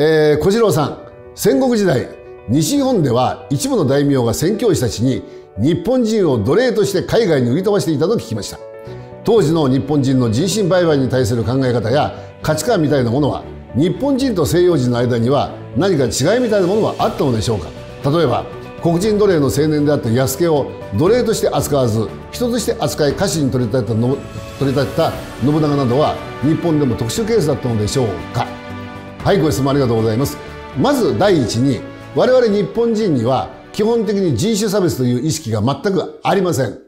えー、小次郎さん、戦国時代、西日本では一部の大名が宣教師たちに日本人を奴隷として海外に売り飛ばしていたと聞きました。当時の日本人の人身売買に対する考え方や価値観みたいなものは、日本人と西洋人の間には何か違いみたいなものはあったのでしょうか例えば黒人奴隷の青年であった安家を奴隷として扱わず人として扱い家臣に取り立てた取り立てた信長などは日本でも特殊ケースだったのでしょうかはいご質問ありがとうございますまず第一に我々日本人には基本的に人種差別という意識が全くありません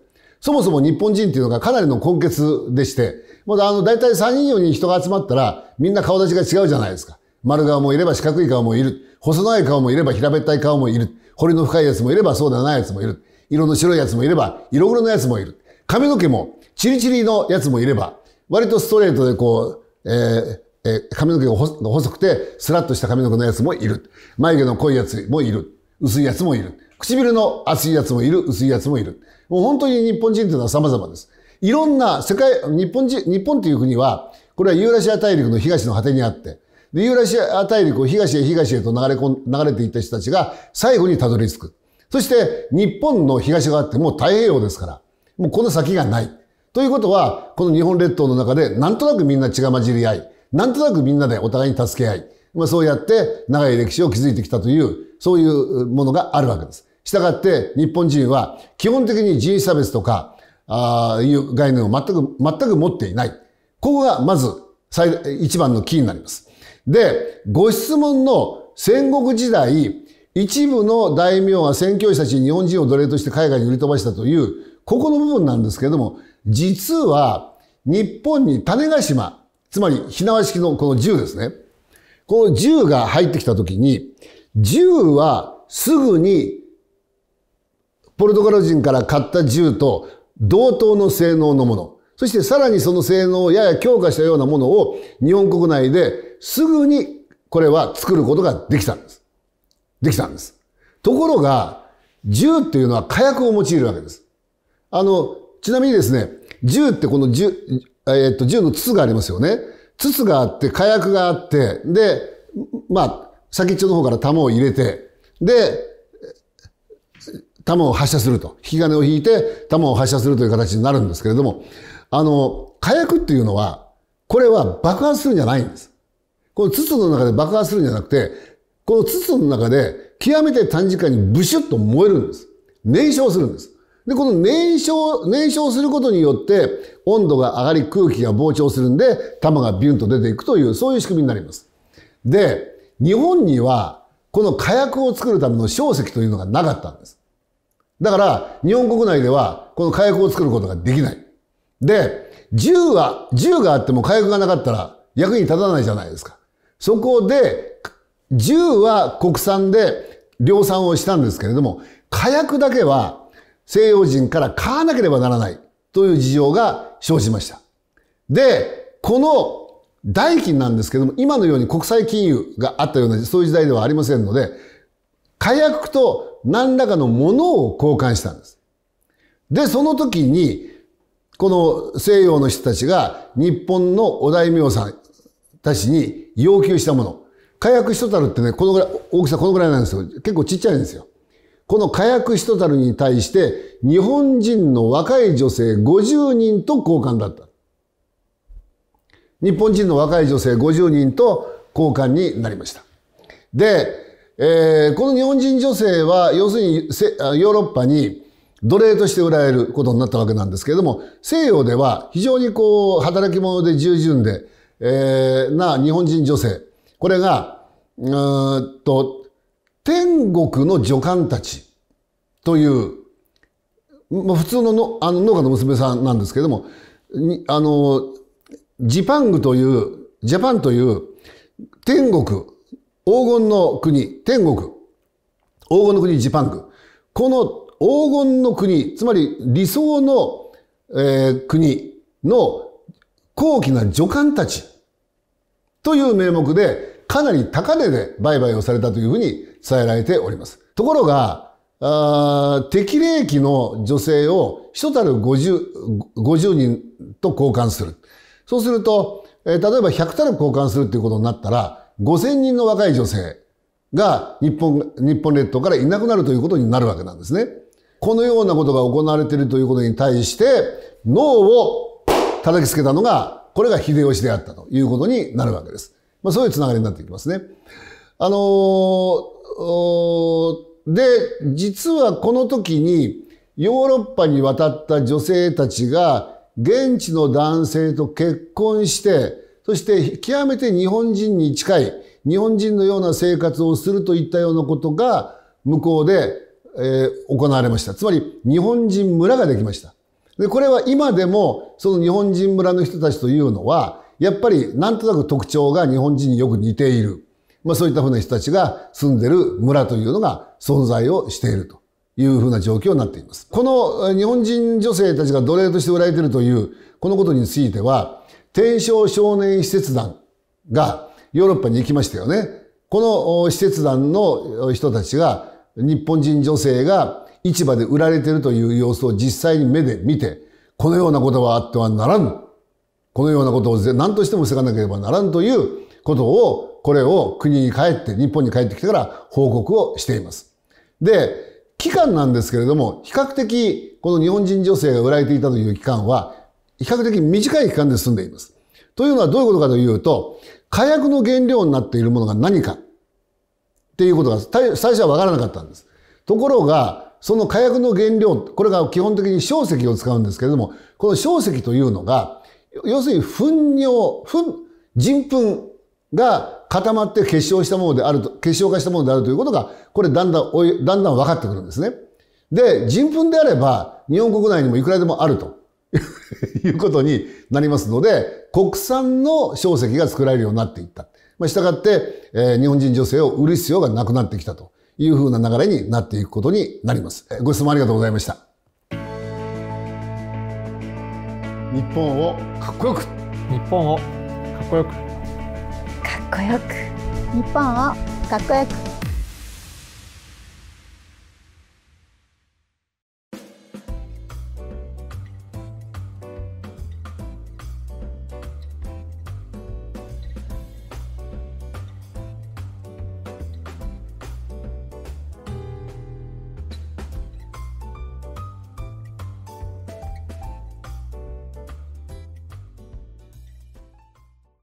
そもそも日本人っていうのがかなりの根血でして、まだあの、大体3人4人人が集まったら、みんな顔立ちが違うじゃないですか。丸顔もいれば四角い顔もいる。細長い顔もいれば平べったい顔もいる。彫りの深いやつもいればそうではないやつもいる。色の白いやつもいれば、色黒のやつもいる。髪の毛も、チリチリのやつもいれば、割とストレートでこう、えー、え髪の毛が細くて、スラッとした髪の毛のやつもいる。眉毛の濃いやつもいる。薄いやつもいる。唇の厚いやつもいる。薄いやつもいる。もう本当に日本人というのは様々です。いろんな世界、日本人、日本という国は、これはユーラシア大陸の東の果てにあって、で、ユーラシア大陸を東へ東へと流れこん、流れていった人たちが最後にたどり着く。そして、日本の東側ってもう太平洋ですから、もうこの先がない。ということは、この日本列島の中でなんとなくみんな血が混じり合い、なんとなくみんなでお互いに助け合い、まあ、そうやって長い歴史を築いてきたという、そういうものがあるわけです。したがって日本人は基本的に人種差別とか、ああいう概念を全く、全く持っていない。ここがまず最、一番のキーになります。で、ご質問の戦国時代、一部の大名が宣教師たちに日本人を奴隷として海外に売り飛ばしたという、ここの部分なんですけれども、実は日本に種ヶ島、つまり、火縄式のこの銃ですね。この銃が入ってきたときに、銃はすぐに、ポルトガル人から買った銃と同等の性能のもの。そしてさらにその性能をやや強化したようなものを日本国内ですぐにこれは作ることができたんです。できたんです。ところが、銃っていうのは火薬を用いるわけです。あの、ちなみにですね、銃ってこの銃、えっと、銃の筒がありますよね。筒があって、火薬があって、で、まあ、先っちょの方から弾を入れて、で、弾を発射すると。引き金を引いて、弾を発射するという形になるんですけれども、あの、火薬っていうのは、これは爆発するんじゃないんです。この筒の中で爆発するんじゃなくて、この筒の中で極めて短時間にブシュッと燃えるんです。燃焼するんです。で、この燃焼、燃焼することによって、温度が上がり空気が膨張するんで、玉がビュンと出ていくという、そういう仕組みになります。で、日本には、この火薬を作るための小石というのがなかったんです。だから、日本国内では、この火薬を作ることができない。で、銃は、銃があっても火薬がなかったら役に立たないじゃないですか。そこで、銃は国産で量産をしたんですけれども、火薬だけは西洋人から買わなければならないという事情が生じました。で、この代金なんですけども、今のように国際金融があったような、そういう時代ではありませんので、火薬と何らかのものを交換したんです。で、その時に、この西洋の人たちが日本のお大名さんたちに要求したもの。火薬一たるってね、このぐらい、大きさこのぐらいなんですよ。結構ちっちゃいんですよ。この火薬一樽に対して日本人の若い女性50人と交換だった。日本人の若い女性50人と交換になりました。で、えー、この日本人女性は要するにヨーロッパに奴隷として売られることになったわけなんですけれども、西洋では非常にこう、働き者で従順で、えー、な日本人女性。これが、うんと、天国の女官たちという、まあ、普通ののあの農家の娘さんなんですけれども、あの、ジパングという、ジャパンという天国、黄金の国、天国、黄金の国ジパング。この黄金の国、つまり理想の、えー、国の高貴な女官たちという名目でかなり高値で売買をされたというふうに伝えられております。ところが、あ適齢期の女性を一たる 50, 50人と交換する。そうすると、えー、例えば100たる交換するっていうことになったら、5000人の若い女性が日本、日本列島からいなくなるということになるわけなんですね。このようなことが行われているということに対して、脳を叩きつけたのが、これが秀吉であったということになるわけです。まあ、そういうつながりになっていきますね。あのーで、実はこの時にヨーロッパに渡った女性たちが現地の男性と結婚して、そして極めて日本人に近い、日本人のような生活をするといったようなことが向こうで、えー、行われました。つまり日本人村ができました。で、これは今でもその日本人村の人たちというのは、やっぱりなんとなく特徴が日本人によく似ている。まあ、そういったふうな人たちが住んでる村というのが存在をしているというふうな状況になっています。この日本人女性たちが奴隷として売られているという、このことについては、天正少年施設団がヨーロッパに行きましたよね。この施設団の人たちが、日本人女性が市場で売られているという様子を実際に目で見て、このようなことはあってはならん。このようなことを何としても防がなければならんということを、これを国に帰って、日本に帰ってきてから報告をしています。で、期間なんですけれども、比較的、この日本人女性が売られていたという期間は、比較的短い期間で済んでいます。というのはどういうことかというと、火薬の原料になっているものが何かっていうことが最初はわからなかったんです。ところが、その火薬の原料、これが基本的に硝石を使うんですけれども、この硝石というのが、要するに糞尿、糞、人糞が固まって結晶したものであると、結晶化したものであるということが、これだんだん、だんだん分かってくるんですね。で、人糞であれば、日本国内にもいくらでもあると いうことになりますので、国産の小石が作られるようになっていった。まあ、従って、えー、日本人女性を売る必要がなくなってきたというふうな流れになっていくことになります。ご質問ありがとうございました。日本をかっこよく日本をかっこよくっこよく日本をかっこよく